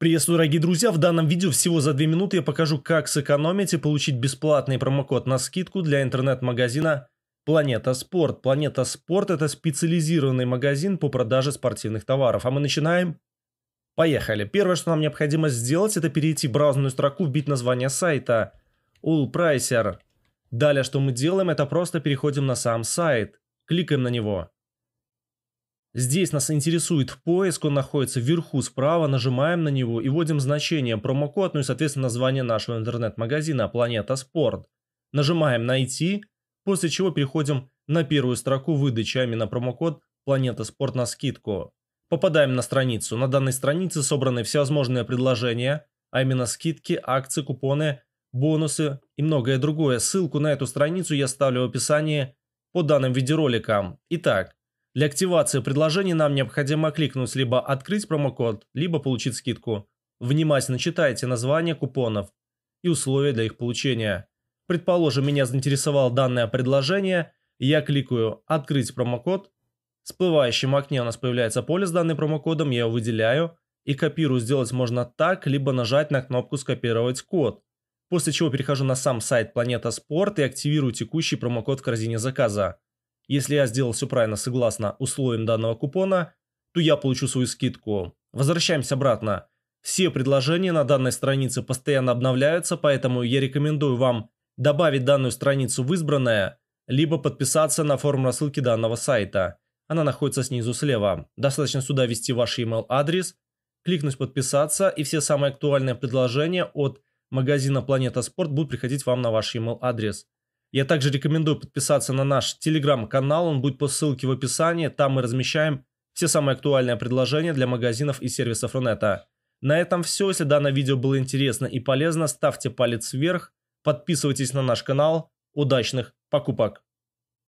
Приветствую, дорогие друзья! В данном видео всего за 2 минуты я покажу, как сэкономить и получить бесплатный промокод на скидку для интернет-магазина Планета Спорт. Планета Спорт – это специализированный магазин по продаже спортивных товаров. А мы начинаем. Поехали. Первое, что нам необходимо сделать, это перейти в браузерную строку, вбить название сайта Allpricer. Далее, что мы делаем, это просто переходим на сам сайт, кликаем на него – Здесь нас интересует поиск, он находится вверху справа, нажимаем на него и вводим значение, промокод, ну и соответственно название нашего интернет-магазина «Планета Спорт». Нажимаем «Найти», после чего переходим на первую строку выдачи, а именно промокод «Планета Спорт» на скидку. Попадаем на страницу. На данной странице собраны всевозможные предложения, а именно скидки, акции, купоны, бонусы и многое другое. Ссылку на эту страницу я ставлю в описании под данным видеороликом. Итак, для активации предложений нам необходимо кликнуть либо «Открыть промокод», либо «Получить скидку». Внимательно читайте название купонов и условия для их получения. Предположим, меня заинтересовало данное предложение, я кликаю «Открыть промокод», в всплывающем окне у нас появляется поле с данным промокодом, я его выделяю и копирую. Сделать можно так, либо нажать на кнопку «Скопировать код». После чего перехожу на сам сайт Планета Спорт и активирую текущий промокод в корзине заказа. Если я сделал все правильно согласно условиям данного купона, то я получу свою скидку. Возвращаемся обратно. Все предложения на данной странице постоянно обновляются, поэтому я рекомендую вам добавить данную страницу в избранное, либо подписаться на форму рассылки данного сайта. Она находится снизу слева. Достаточно сюда ввести ваш email адрес, кликнуть «Подписаться» и все самые актуальные предложения от магазина «Планета Спорт» будут приходить вам на ваш email адрес. Я также рекомендую подписаться на наш телеграм-канал, он будет по ссылке в описании. Там мы размещаем все самые актуальные предложения для магазинов и сервисов Рунета. На этом все. Если данное видео было интересно и полезно, ставьте палец вверх, подписывайтесь на наш канал. Удачных покупок!